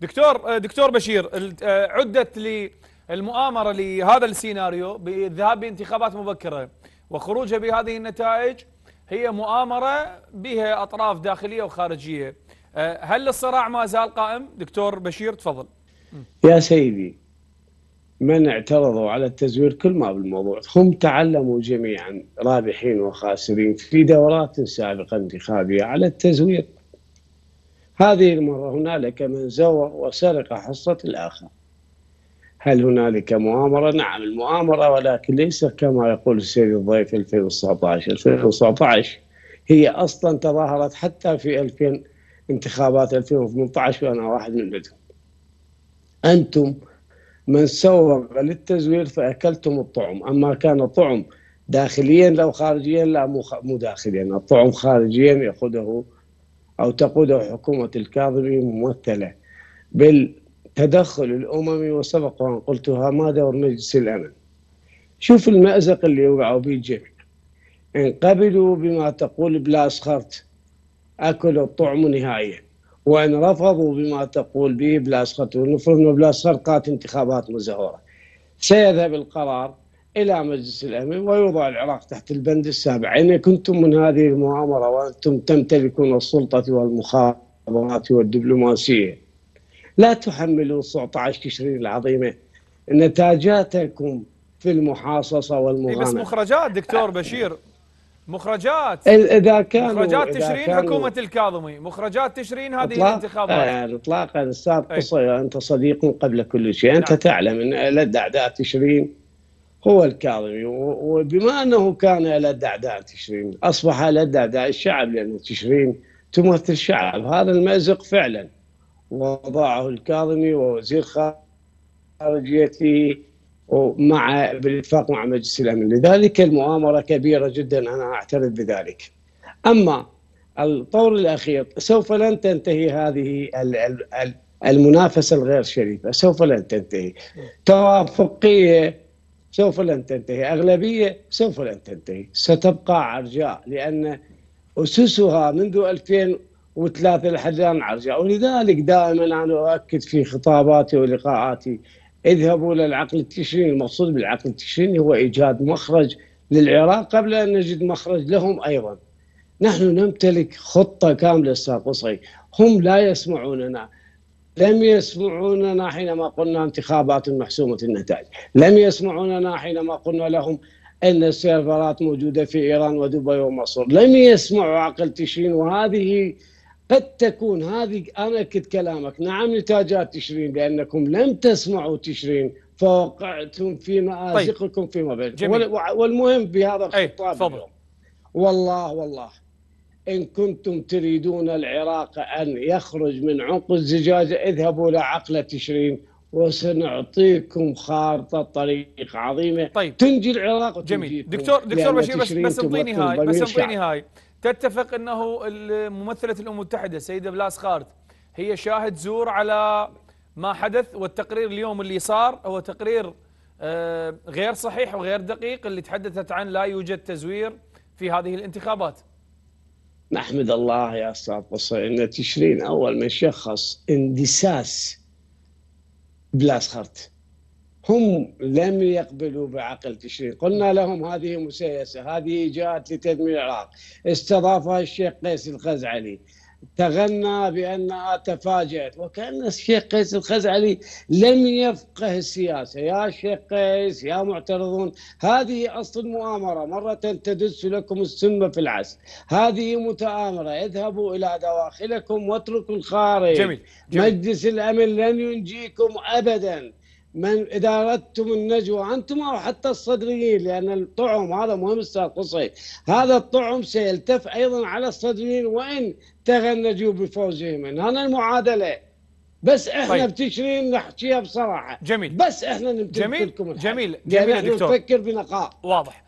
دكتور آه، دكتور بشير آه، عدت للمؤامره لهذا السيناريو بالذهاب بانتخابات مبكره وخروجها بهذه النتائج هي مؤامره بها اطراف داخليه وخارجيه آه، هل الصراع ما زال قائم دكتور بشير تفضل يا سيدي من اعترضوا على التزوير كل ما بالموضوع هم تعلموا جميعا رابحين وخاسرين في دورات سابقه انتخابيه على التزوير هذه المرة هنالك من زوى وسرق حصة الآخر هل هنالك مؤامرة؟ نعم المؤامرة ولكن ليس كما يقول السيد الضيف 2019 2019 هي أصلا تظاهرت حتى في 2000 انتخابات 2018 وأنا واحد من بدهم أنتم من سوق للتزوير فأكلتم الطعم أما كان الطعم داخليا لو خارجيا لا مو داخليا الطعم خارجيا يأخذه أو تقوده حكومة الكاظمي ممثلة بالتدخل الأممي وسبق وأن قلتها ما دور مجلس الأمن شوف المأزق اللي وقعوا به الجميع انقبلوا بما تقول بلاس خرت أكلوا الطعم نهائيا وإن رفضوا بما تقول به بلاس خرت ونفرض انه بلاس خرت انتخابات مزهورة سيذهب القرار إلى مجلس الأمن ويوضع العراق تحت البند السابع إن يعني كنتم من هذه المؤامرة وأنتم تمتلكون السلطة والمخابرات والدبلوماسية لا تحملوا 19 تشرين العظيمة نتاجاتكم في المحاصصة إيه، والمغامرة بس مخرجات دكتور بشير مخرجات اذا كان مخرجات تشرين كانوا حكومه الكاظمي مخرجات تشرين هذه إطلاق الانتخابات آه، يعني اطلاقا استاذ إيه. قصي انت صديق قبل كل شيء انت نعم. تعلم ان لدى اعداء تشرين هو الكاظمي وبما أنه كان لدى أعداء تشرين أصبح لدى أعداء الشعب لأن تشرين تمثل الشعب هذا المأزق فعلا وضعه الكاظمي ووزير خارجيته ومع بالاتفاق مع مجلس الامن، لذلك المؤامره كبيره جدا انا اعترف بذلك. اما الطور الاخير سوف لن تنتهي هذه المنافسه الغير شريفه، سوف لن تنتهي. توافقيه سوف لن تنتهي أغلبية سوف لن تنتهي ستبقى عرجاء لأن أسسها منذ 2003 لحد الآن عرجاء ولذلك دائما أنا أؤكد في خطاباتي ولقاءاتي اذهبوا للعقل التشريني المقصود بالعقل التشريني هو إيجاد مخرج للعراق قبل أن نجد مخرج لهم أيضا نحن نمتلك خطة كاملة ساقصي هم لا يسمعوننا لم يسمعوننا حينما قلنا انتخابات محسومة النتائج لم يسمعوننا حينما قلنا لهم أن السيرفرات موجودة في إيران ودبي ومصر لم يسمعوا عقل تشرين وهذه قد تكون هذه أنا اكد كلامك نعم نتاجات تشرين لأنكم لم تسمعوا تشرين فوقعتم في طيب. مآزقكم طيب. فيما بينكم والمهم بهذا الخطاب والله والله إن كنتم تريدون العراق أن يخرج من عمق الزجاجة اذهبوا لعقلة تشرين وسنعطيكم خارطه طريق عظيمه طيب تنجي العراق وتنجي جميل دكتور دكتور بشير بس بس انطيني هاي بس انطيني هاي تتفق انه ممثله الامم المتحده السيده بلاس خارت هي شاهد زور على ما حدث والتقرير اليوم اللي صار هو تقرير آه، غير صحيح وغير دقيق اللي تحدثت عن لا يوجد تزوير في هذه الانتخابات نحمد الله يا أستاذ قصي أن تشرين أول من شخص اندساس بلاسخرت هم لم يقبلوا بعقل تشرين قلنا لهم هذه مسيسة هذه جاءت لتدمير العراق استضافها الشيخ قيس الخزعلي تغنى بانها تفاجات وكان الشيخ قيس الخزعلي لم يفقه السياسه يا شيخ قيس يا معترضون هذه اصل مؤامره مره تدس لكم السم في العسل هذه متآمره اذهبوا الى دواخلكم واتركوا الخارج جميل. جميل. مجلس الامن لن ينجيكم ابدا من اذا اردتم النجوى انتم او حتى الصدريين لان الطعم هذا مهم استاذ قصي هذا الطعم سيلتف ايضا على الصدريين وان تغنجوا بفوزهم هنا المعادله بس احنا طيب. بتشرين نحكيها بصراحه جميل بس احنا نمتلك جميل لكم الحق. جميل جميل دكتور نفكر بنقاء واضح